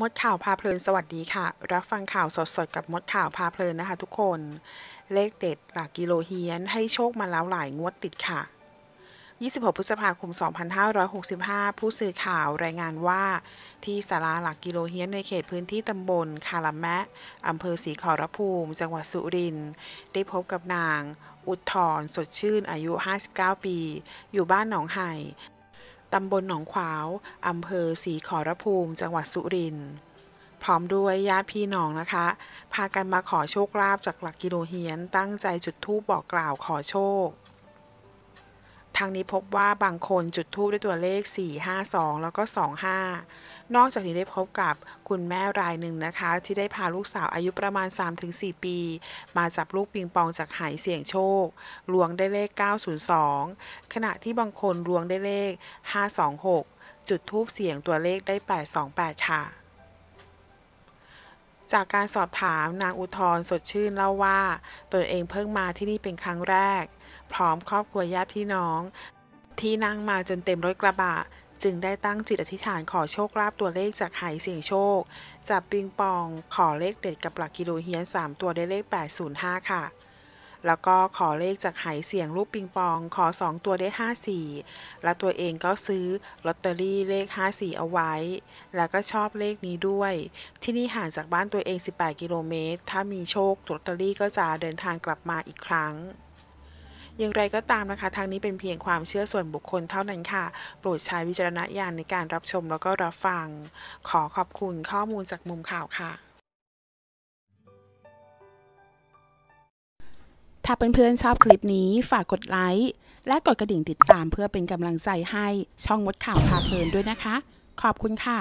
มดข่าวพาเพลินสวัสดีค่ะ รับฟังข่าวสดๆ กับมดข่าวพาเพลินนะคะทุกคน เลขเด็ดหลักกิโลเฮียน ให้โชคมาแล้วหลายงวดติดค่ะ 26พฤษภาคม2565 ผู้สื่อข่าวรายงานว่า ที่สาราหลักกิโลเฮียนในเขตพื้นที่ตำบลคาลแมะ อำเภอศรีขอรภูมิ จังหวัดสุรินทร์ได้พบกับนาง อุดทรสดชื่นอายุ 59 ปี อยู่บ้านหนองไห่ตำบลหนองขวาวอำเภอศรีขอรภูมิ จังหวัดสุรินทร์ พร้อมด้วยญาติพี่น้องนะคะ พากันมาขอโชคลาภจากหลักกิโลเฮียน ตั้งใจจุดธูปบอกกล่าวขอโชคทั้งนี้พบว่าบางคนจุดทูบด้วยตัวเลข 4 5 2 แล้วก็ 25 นอกจากนี้ได้พบกับคุณแม่รายหนึ่งนะคะ ที่ได้พาลูกสาวอายุประมาณ 3-4 ปี มาจับลูกปิงปองจากหายเสี่ยงโชคลวงได้เลข 902 ขณะที่บางคนลวงได้เลข 526 จุดทูบเสียงตัวเลขได้ 828 ค่ะ จากการสอบถามนางอุทธรสดชื่นเล่าว่า ตนเองเพิ่งมาที่นี่เป็นครั้งแรกพร้อมครอบครัวญาติพี่น้อง ที่นั่งมาจนเต็มรถกระบะ จึงได้ตั้งจิตอธิษฐานขอโชคลาภตัวเลขจากหายเสียงโชค จับปิงปองขอเลขเด็ดกับหลักกิโลเฮียน3 ตัวได้เลข 805 ค่ะ แล้วก็ขอเลขจากหายเสียงรูปปิงปองขอ2ตัวได้ 54 และตัวเองก็ซื้อลอตเตอรี่เลข 54 เอาไว้ แล้วก็ชอบเลขนี้ด้วย ที่นี่ห่างจากบ้านตัวเอง 18กิโลเมตรถ้ามีโชคลอตเตอรี่ก็จะเดินทางกลับมาอีกครั้งอย่างไรก็ตามนะคะทางนี้เป็นเพียงความเชื่อส่วนบุคคลเท่านั้นค่ะ โปรดใช้วิจารณญาณในการรับชมแล้วก็รับฟังขอขอบคุณข้อมูลจากมุมข่าวค่ะ ถ้าเพื่อนๆชอบคลิปนี้ฝากกดไลค์และกดกระดิ่งติดตามเพื่อเป็นกำลังใจให้ช่องมดข่าวพาเพลินด้วยนะคะ ขอบคุณค่ะ